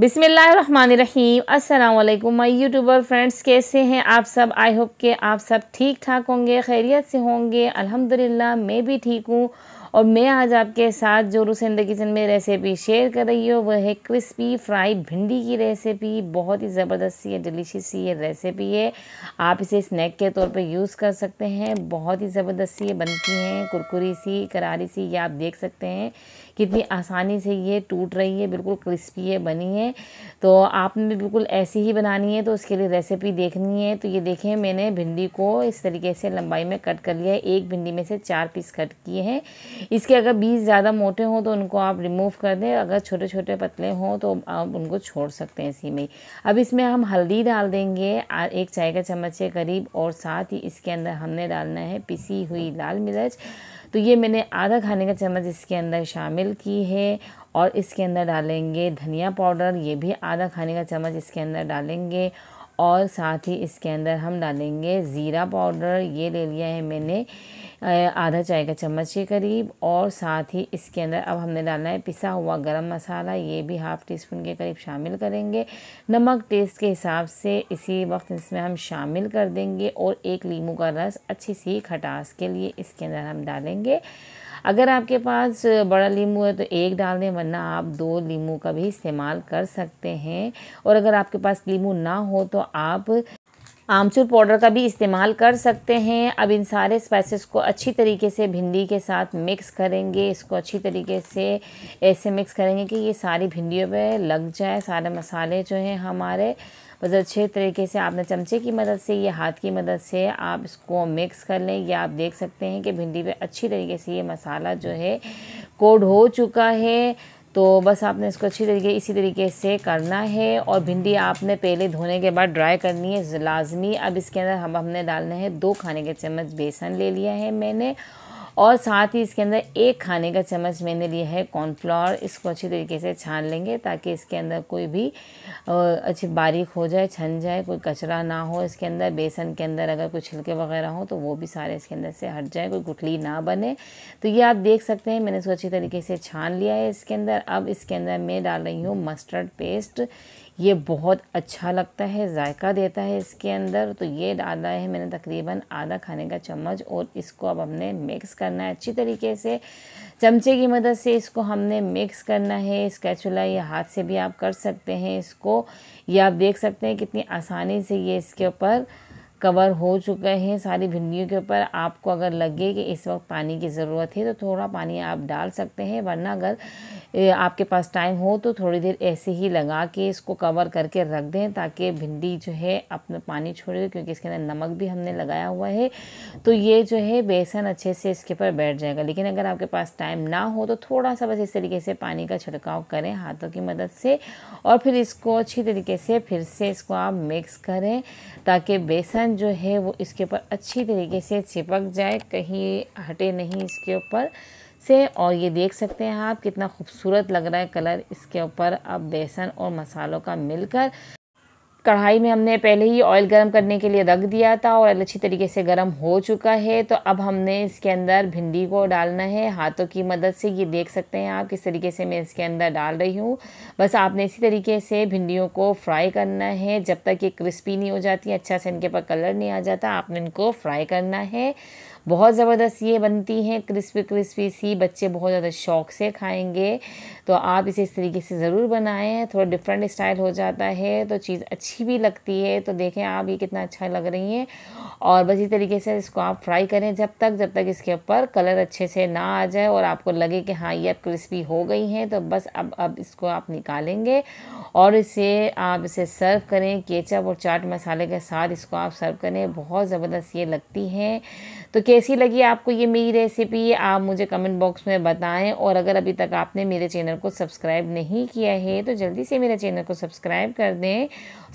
बिसमीम् अल्लाम माई YouTuber friends कैसे हैं आप सब आई होप के आप सब ठीक ठाक होंगे खैरियत से होंगे अल्हम्दुलिल्लाह मैं भी ठीक हूँ और मैं आज आपके साथ जो रुसेंदा किचन में रेसिपी शेयर कर रही हूँ वह है क्रिस्पी फ्राई भिंडी की रेसिपी बहुत ही ज़बरदस्त सी है डिलीशियस सी ये रेसिपी है आप इसे स्नैक के तौर पे यूज़ कर सकते हैं बहुत ही ज़बरदस्त सी ये बनती हैं कुरकुरी सी करारी सी ये आप देख सकते हैं कितनी आसानी से ये टूट रही है बिल्कुल क्रिस्पी है बनी है तो आपने भी बिल्कुल ऐसी ही बनानी है तो उसके लिए रेसिपी देखनी है तो ये देखें मैंने भिंडी को इस तरीके से लंबाई में कट कर लिया है एक भिंडी में से चार पीस कट किए हैं इसके अगर बीज ज़्यादा मोटे हों तो उनको आप रिमूव कर दें अगर छोटे छोटे पतले हों तो आप उनको छोड़ सकते हैं इसी में अब इसमें हम हल्दी डाल देंगे एक चाय का चम्मच के करीब और साथ ही इसके अंदर हमने डालना है पिसी हुई लाल मिर्च तो ये मैंने आधा खाने का चम्मच इसके अंदर शामिल की है और इसके अंदर डालेंगे धनिया पाउडर ये भी आधा खाने का चम्मच इसके अंदर डालेंगे और साथ ही इसके अंदर हम डालेंगे ज़ीरा पाउडर ये ले लिया है मैंने आधा चाय का चम्मच के करीब और साथ ही इसके अंदर अब हमने डालना है पिसा हुआ गरम मसाला ये भी हाफ़ टी स्पून के करीब शामिल करेंगे नमक टेस्ट के हिसाब से इसी वक्त इसमें हम शामिल कर देंगे और एक लीमू का रस अच्छी सी खटास के लिए इसके अंदर हम डालेंगे अगर आपके पास बड़ा लीमू है तो एक डाल दें वरना आप दो लीमू का भी इस्तेमाल कर सकते हैं और अगर आपके पास लीमू ना हो तो आप आमचूर पाउडर का भी इस्तेमाल कर सकते हैं अब इन सारे स्पाइसेस को अच्छी तरीके से भिंडी के साथ मिक्स करेंगे इसको अच्छी तरीके से ऐसे मिक्स करेंगे कि ये सारी भिंडियों पे लग जाए सारे मसाले जो हैं हमारे बस अच्छे तरीके से आपने चमचे की मदद से या हाथ की मदद से आप इसको मिक्स कर लें या आप देख सकते हैं कि भिंडी पे अच्छी तरीके से ये मसाला जो है कोड हो चुका है तो बस आपने इसको अच्छी तरीके इसी तरीके से करना है और भिंडी आपने पहले धोने के बाद ड्राई करनी है लाजमी अब इसके अंदर हम हमने डालना है दो खाने के चम्मच बेसन ले लिया है मैंने और साथ ही इसके अंदर एक खाने का चम्मच मैंने लिया है कॉर्नफ्लावर इसको अच्छी तरीके से छान लेंगे ताकि इसके अंदर कोई भी अच्छी बारीक हो जाए छन जाए कोई कचरा ना हो इसके अंदर बेसन के अंदर अगर कोई छिलके वगैरह हो तो वो भी सारे इसके अंदर से हट जाए कोई गुठली ना बने तो ये आप देख सकते हैं मैंने इसको अच्छी तरीके से छान लिया है इसके अंदर अब इसके अंदर मैं डाल रही हूँ मस्टर्ड पेस्ट ये बहुत अच्छा लगता है जायका देता है इसके अंदर तो ये डाला है मैंने तकरीबन आधा खाने का चम्मच और इसको अब हमने मिक्स करना है अच्छी तरीके से चमचे की मदद से इसको हमने मिक्स करना है स्कैचुला या हाथ से भी आप कर सकते हैं इसको ये आप देख सकते हैं कितनी आसानी से ये इसके ऊपर कवर हो चुके हैं सारी भिंडियों के ऊपर आपको अगर लगे कि इस वक्त पानी की ज़रूरत है तो थोड़ा पानी आप डाल सकते हैं वरना अगर आपके पास टाइम हो तो थोड़ी देर ऐसे ही लगा के इसको कवर करके रख दें ताकि भिंडी जो है अपना पानी छोड़े दे क्योंकि इसके अंदर नमक भी हमने लगाया हुआ है तो ये जो है बेसन अच्छे से इसके ऊपर बैठ जाएगा लेकिन अगर आपके पास टाइम ना हो तो थोड़ा सा बस इस तरीके से पानी का छिड़काव करें हाथों की मदद से और फिर इसको अच्छी तरीके से फिर से इसको आप मिक्स करें ताकि बेसन चिकन जो है वो इसके ऊपर अच्छी तरीके से चिपक जाए कहीं हटे नहीं इसके ऊपर से और ये देख सकते हैं आप कितना खूबसूरत लग रहा है कलर इसके ऊपर अब बेसन और मसालों का मिलकर कढ़ाई में हमने पहले ही ऑयल गरम करने के लिए रख दिया था ऑयल अच्छी तरीके से गरम हो चुका है तो अब हमने इसके अंदर भिंडी को डालना है हाथों की मदद से ये देख सकते हैं आप किस तरीके से मैं इसके अंदर डाल रही हूँ बस आपने इसी तरीके से भिंडियों को फ्राई करना है जब तक ये क्रिस्पी नहीं हो जाती अच्छा से इनके ऊपर कलर नहीं आ जाता आपने इनको फ्राई करना है बहुत ज़बरदस्त ये बनती हैं क्रिस्पी क्रिस्पी सी बच्चे बहुत ज़्यादा शौक से खाएंगे तो आप इसे इस तरीके से ज़रूर बनाएं थोड़ा डिफरेंट स्टाइल हो जाता है तो चीज़ अच्छी भी लगती है तो देखें आप ये कितना अच्छा लग रही है और बस इस तरीके से इसको आप फ्राई करें जब तक जब तक इसके ऊपर कलर अच्छे से ना आ जाए और आपको लगे कि हाँ ये अब क्रिस्पी हो गई हैं तो बस अब अब इसको आप निकालेंगे और इसे आप इसे सर्व करें केचप और चाट मसाले के साथ इसको आप सर्व करें बहुत ज़बरदस्त ये लगती हैं तो के कैसी लगी आपको ये मेरी रेसिपी आप मुझे कमेंट बॉक्स में बताएं और अगर अभी तक आपने मेरे चैनल को सब्सक्राइब नहीं किया है तो जल्दी से मेरे चैनल को सब्सक्राइब कर दें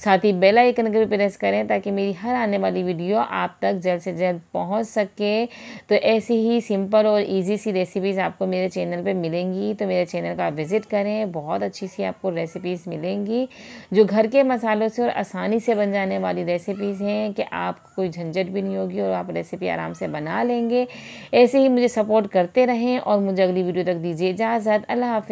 साथ ही बेल आइकन को भी प्रेस करें ताकि मेरी हर आने वाली वीडियो आप तक जल्द से जल्द पहुंच सके तो ऐसी ही सिंपल और इजी सी रेसिपीज़ आपको मेरे चैनल पे मिलेंगी तो मेरे चैनल का आप विज़िट करें बहुत अच्छी सी आपको रेसिपीज़ मिलेंगी जो घर के मसालों से और आसानी से बन जाने वाली रेसिपीज़ हैं कि आपको कोई झंझट भी नहीं होगी और आप रेसिपी आराम से बना बना लेंगे ऐसे ही मुझे सपोर्ट करते रहें और मुझे अगली वीडियो तक दीजिए इजाज़त अल्लाह हाफ